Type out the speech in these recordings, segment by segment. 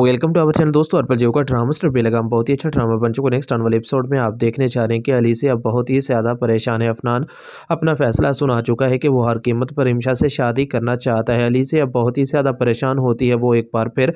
welcome to our channel दोस्तों अर्पल जियो का drama stir बेलगाम बहुत ही अच्छा ड्रामा बन चुका नेक्स्ट आने वाले एपिसोड में आप देखने जा रहे हैं कि अली से अब बहुत ही ज़्यादा परेशान है अफनान अपना फैसला सुना चुका है कि वो हर कीमत पर रिमशा से शादी करना चाहता है अली से अब बहुत ही ज़्यादा परेशान होती है वो एक बार फिर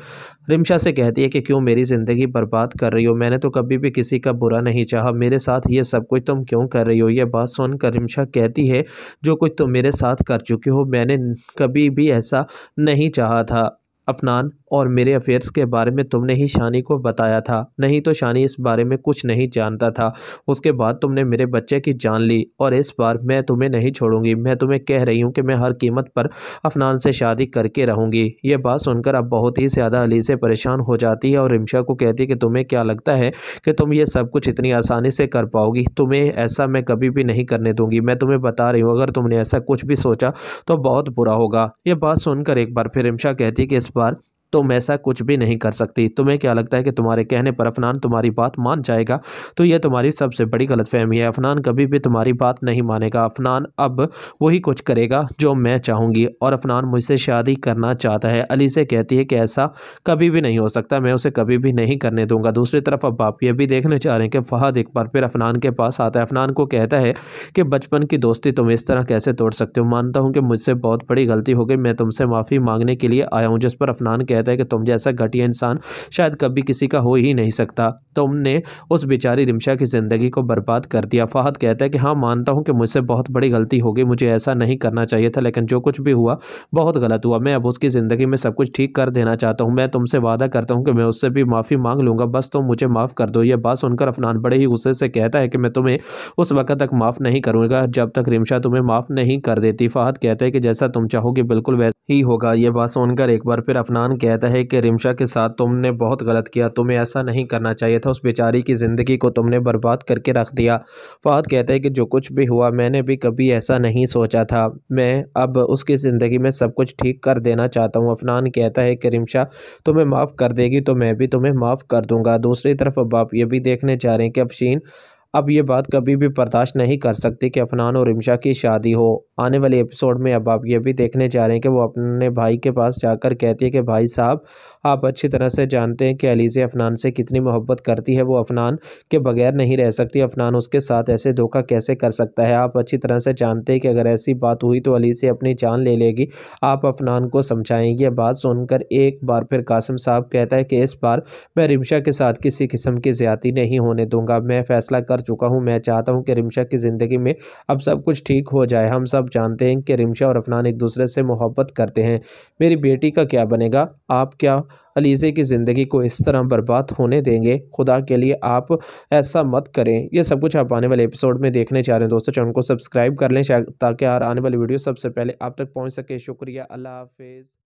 रिमशा से कहती है कि क्यों मेरी ज़िंदगी बर्बाद कर रही हो मैंने तो कभी भी किसी का बुरा नहीं चाह मेरे साथ ये सब कुछ तुम क्यों कर रही हो यह बात सुनकर रिमशा कहती है जो कुछ तुम मेरे साथ कर चुके हो मैंने कभी भी ऐसा नहीं चाहा था अफनान और मेरे अफेयर्स के बारे में तुमने ही शानी को बताया था नहीं तो शानी इस बारे में कुछ नहीं जानता था उसके बाद तुमने मेरे बच्चे की जान ली और इस बार मैं तुम्हें नहीं छोड़ूंगी मैं तुम्हें कह रही हूँ कि मैं हर कीमत पर अफनान से शादी करके रहूँगी ये बात सुनकर अब बहुत ही ज़्यादा अली से परेशान हो जाती है और रिमशा को कहती है कि तुम्हें क्या लगता है कि तुम ये सब कुछ इतनी आसानी से कर पाओगी तुम्हें ऐसा मैं कभी भी नहीं करने दूँगी मैं तुम्हें बता रही हूँ अगर तुमने ऐसा कुछ भी सोचा तो बहुत बुरा होगा ये बात सुनकर एक बार फिर रिमशा कहती कि इस पर तुम ऐसा कुछ भी नहीं कर सकती तुम्हें क्या लगता है कि तुम्हारे कहने पर अफनान तुम्हारी बात मान जाएगा तो यह तुम्हारी सबसे बड़ी गलतफहमी है अफनान कभी भी तुम्हारी बात नहीं मानेगा अफनान अब वही कुछ करेगा जो मैं चाहूँगी और अफनान मुझसे शादी करना चाहता है अली से कहती है कि ऐसा कभी भी नहीं हो सकता मैं उसे कभी भी नहीं करने दूंगा दूसरी तरफ अब आप ये भी देखने चाह रहे हैं कि फ़हद एक बार फिर अफनान के पास आता है अफनान को कहता है कि बचपन की दोस्ती तुम इस तरह कैसे तोड़ सकते हो मानता हूँ कि मुझसे बहुत बड़ी गलती हो गई मैं तुमसे माफ़ी मांगने के लिए आया हूँ जिस पर अफनान कह कहता है कि तुम जैसा घटिया इंसान शायद कभी किसी का हो ही नहीं सकता तुमने उस बेचारी रिमशा की ज़िंदगी को बर्बाद कर दिया फ़ाहद कहता है कि हाँ मानता हूँ कि मुझसे बहुत बड़ी गलती हो गई मुझे ऐसा नहीं करना चाहिए था लेकिन जो कुछ भी हुआ बहुत गलत हुआ मैं अब उसकी ज़िंदगी में सब कुछ ठीक कर देना चाहता हूँ मैं तुमसे वादा करता हूँ कि मैं उससे भी माफ़ी मांग लूँगा बस तुम मुझे माफ़ कर दो यह बात सुनकर अफनान बड़े ही गुस्से से कहता है कि मैं तुम्हें उस वक्त तक माफ़ नहीं करूँगा जब तक रिमशा तुम्हें माफ़ नहीं कर देती फ़ाहद कहता है कि जैसा तुम चाहोगे बिल्कुल वैसा ही होगा ये बात सुनकर एक बार फिर अफनान कहता है कि रिमशा के साथ तुमने बहुत गलत किया तुम्हें ऐसा नहीं करना चाहिए था उस बेचारी की ज़िंदगी को तुमने बर्बाद करके रख दिया फहद कहता है कि जो कुछ भी हुआ मैंने भी कभी ऐसा नहीं सोचा था मैं अब उसकी ज़िंदगी में सब कुछ ठीक कर देना चाहता हूँ अफनान कहता है कि रिमशा तुम्हें माफ़ कर देगी तो मैं भी तुम्हें माफ़ कर दूँगा दूसरी तरफ अब आप ये भी देखने जा रहे हैं कि अफशीन अब ये बात कभी भी बर्दाश्त नहीं कर सकती कि अफनान और इमशा की शादी हो आने वाले एपिसोड में अब आप ये भी देखने जा रहे हैं कि वो अपने भाई के पास जाकर कहती है कि भाई साहब आप अच्छी तरह से जानते हैं कि अलीज़े अफनान से कितनी मोहब्बत करती है वो अफनान के बगैर नहीं रह सकती अफनान उसके साथ ऐसे धोखा कैसे कर सकता है आप अच्छी तरह से जानते हैं कि अगर ऐसी बात हुई तो अलीजे अपनी जान ले लेगी आप अफनान को समझाएंगे यह बात सुनकर एक बार फिर कासिम साहब कहता है कि इस बार मैं रिमशा के साथ किसी किस्म की ज़्यादा नहीं होने दूंगा मैं फ़ैसला कर कर चुका हूँ मैं चाहता हूँ कि रिमशा की ज़िंदगी में अब सब कुछ ठीक हो जाए हम सब जानते हैं कि रिमशा और अफनान एक दूसरे से मोहब्बत करते हैं मेरी बेटी का क्या बनेगा आप क्या अलीज़े की ज़िंदगी को इस तरह बर्बाद होने देंगे खुदा के लिए आप ऐसा मत करें यह सब कुछ आप आने वाले एपिसोड में देखने चाह रहे हैं दोस्तों चैनल को सब्सक्राइब कर लें ताकि हर आने वाली वीडियो सबसे पहले आप तक पहुँच सके शुक्रिया अल्लाह हाफिज़